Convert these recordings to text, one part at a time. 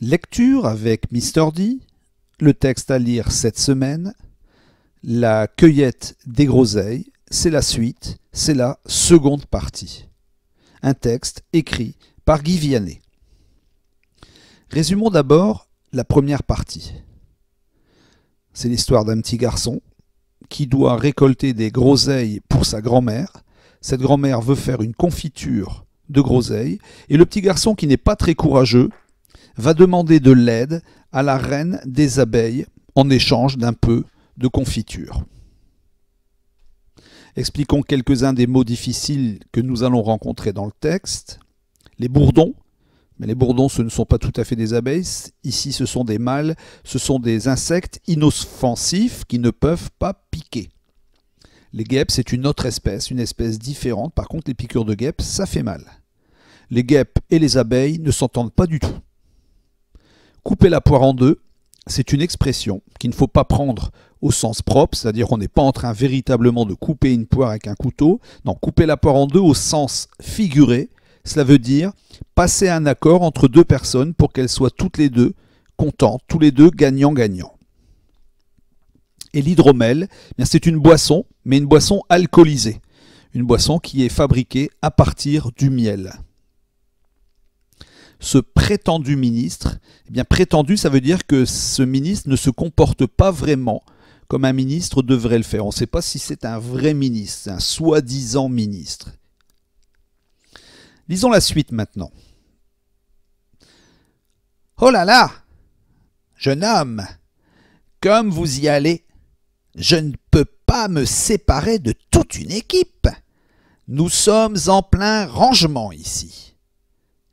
Lecture avec Mr. D, le texte à lire cette semaine, La cueillette des groseilles, c'est la suite, c'est la seconde partie. Un texte écrit par Guy Vianney. Résumons d'abord la première partie. C'est l'histoire d'un petit garçon qui doit récolter des groseilles pour sa grand-mère. Cette grand-mère veut faire une confiture de groseilles et le petit garçon qui n'est pas très courageux va demander de l'aide à la reine des abeilles en échange d'un peu de confiture. Expliquons quelques-uns des mots difficiles que nous allons rencontrer dans le texte. Les bourdons, mais les bourdons ce ne sont pas tout à fait des abeilles, ici ce sont des mâles, ce sont des insectes inoffensifs qui ne peuvent pas piquer. Les guêpes, c'est une autre espèce, une espèce différente. Par contre, les piqûres de guêpes, ça fait mal. Les guêpes et les abeilles ne s'entendent pas du tout. Couper la poire en deux, c'est une expression qu'il ne faut pas prendre au sens propre, c'est-à-dire qu'on n'est pas en train véritablement de couper une poire avec un couteau. Non, couper la poire en deux au sens figuré, cela veut dire passer un accord entre deux personnes pour qu'elles soient toutes les deux contentes, tous les deux gagnants-gagnants. Et l'hydromel, eh c'est une boisson, mais une boisson alcoolisée, une boisson qui est fabriquée à partir du miel ce prétendu ministre, eh bien prétendu, ça veut dire que ce ministre ne se comporte pas vraiment comme un ministre devrait le faire. On ne sait pas si c'est un vrai ministre, un soi-disant ministre. Lisons la suite maintenant. Oh là là Jeune homme, comme vous y allez, je ne peux pas me séparer de toute une équipe. Nous sommes en plein rangement ici.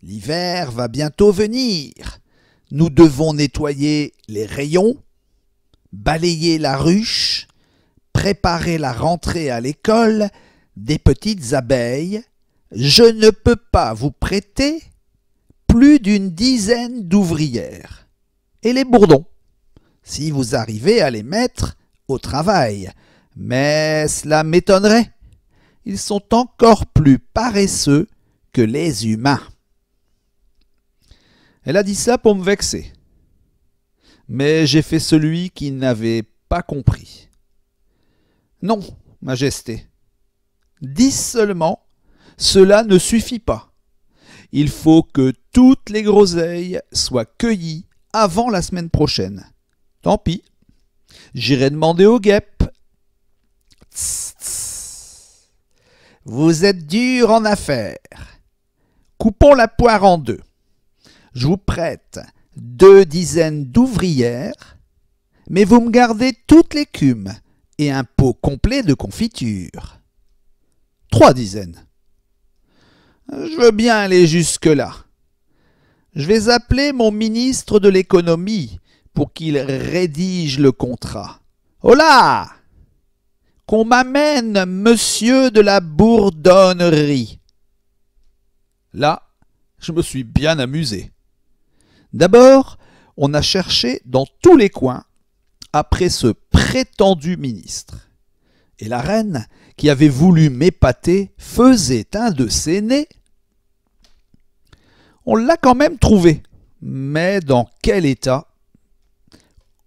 L'hiver va bientôt venir. Nous devons nettoyer les rayons, balayer la ruche, préparer la rentrée à l'école des petites abeilles. Je ne peux pas vous prêter plus d'une dizaine d'ouvrières. Et les bourdons, si vous arrivez à les mettre au travail. Mais cela m'étonnerait. Ils sont encore plus paresseux que les humains. Elle a dit ça pour me vexer. Mais j'ai fait celui qui n'avait pas compris. Non, Majesté. Dix seulement, cela ne suffit pas. Il faut que toutes les groseilles soient cueillies avant la semaine prochaine. Tant pis. J'irai demander aux guêpes. Tss, Vous êtes dur en affaires. Coupons la poire en deux. Je vous prête deux dizaines d'ouvrières, mais vous me gardez toute l'écume et un pot complet de confiture. Trois dizaines. Je veux bien aller jusque-là. Je vais appeler mon ministre de l'économie pour qu'il rédige le contrat. Hola Qu'on m'amène monsieur de la bourdonnerie. Là, je me suis bien amusé. D'abord, on a cherché dans tous les coins après ce prétendu ministre. Et la reine, qui avait voulu m'épater, faisait un de ses nez. On l'a quand même trouvé, mais dans quel état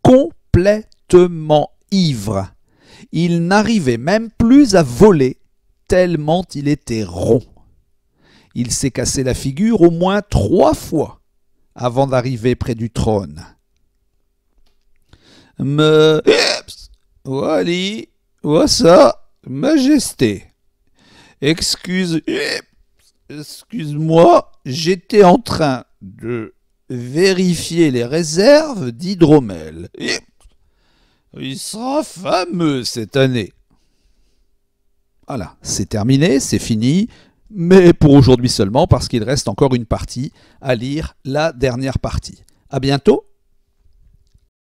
Complètement ivre. Il n'arrivait même plus à voler, tellement il était rond. Il s'est cassé la figure au moins trois fois avant d'arriver près du trône. Me... ou ça, Majesté. Excuse... Excuse-moi, j'étais en train de vérifier les réserves d'hydromel. Il sera fameux cette année. Voilà, c'est terminé, c'est fini mais pour aujourd'hui seulement, parce qu'il reste encore une partie à lire, la dernière partie. A bientôt